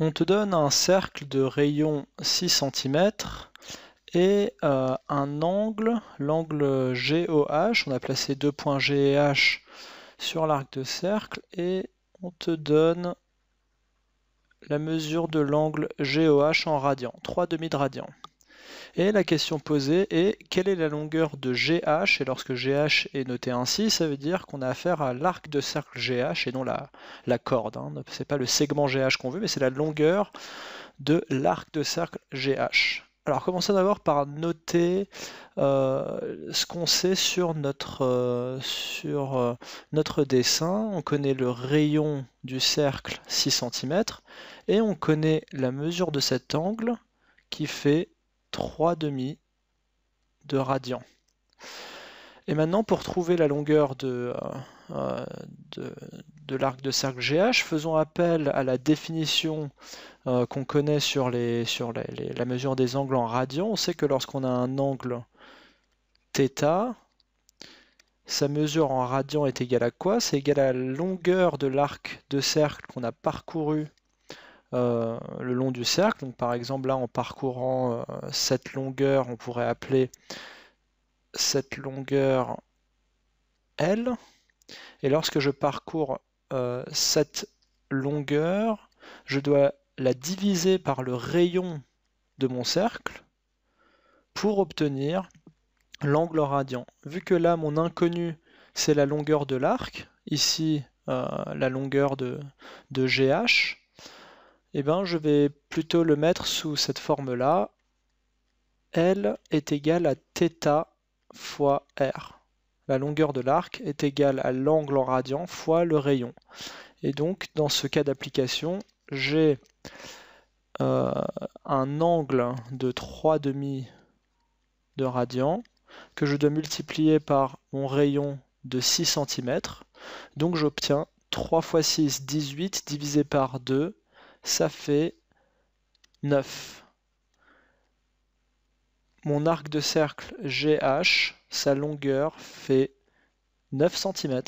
On te donne un cercle de rayon 6 cm et euh, un angle, l'angle GOH. On a placé deux points G et H sur l'arc de cercle et on te donne la mesure de l'angle GOH en radian, 3 demi de radian. Et la question posée est quelle est la longueur de GH Et lorsque GH est noté ainsi, ça veut dire qu'on a affaire à l'arc de cercle GH et non la, corde. Hein. Ce n'est pas le segment GH qu'on veut, mais c'est la longueur de l'arc de cercle GH. Alors commençons d'abord par noter euh, ce qu'on sait sur, notre, euh, euh, notre dessin. On connaît le rayon du cercle 6 cm et on connaît la mesure de cet angle qui fait 3,5 de radian. Et maintenant, pour trouver la longueur de, euh, euh, de, l'arc de cercle GH, faisons appel à la définition euh, qu'on connaît sur, les, sur la mesure des angles en radian. On sait que lorsqu'on a un angle θ, sa mesure en radian est égale à quoi C'est égal à la longueur de l'arc de cercle qu'on a parcouru euh, le long du cercle. Donc, par exemple, là, en parcourant euh, cette longueur, on pourrait appeler cette longueur L. Et lorsque je parcours euh, cette longueur, je dois la diviser par le rayon de mon cercle pour obtenir l'angle radiant. Vu que là, mon inconnu, c'est la longueur de l'arc, ici, la longueur de GH, eh ben, je vais plutôt le mettre sous cette forme-là. L est égal à θ fois R. La longueur de l'arc est égale à l'angle en radian fois le rayon. Et donc, dans ce cas d'application, j'ai euh, un angle de 3 demi de radian que je dois multiplier par mon rayon de 6 cm. Donc j'obtiens 3 fois 6, 18, divisé par 2, ça fait 9. Mon arc de cercle GH, sa longueur fait 9 cm.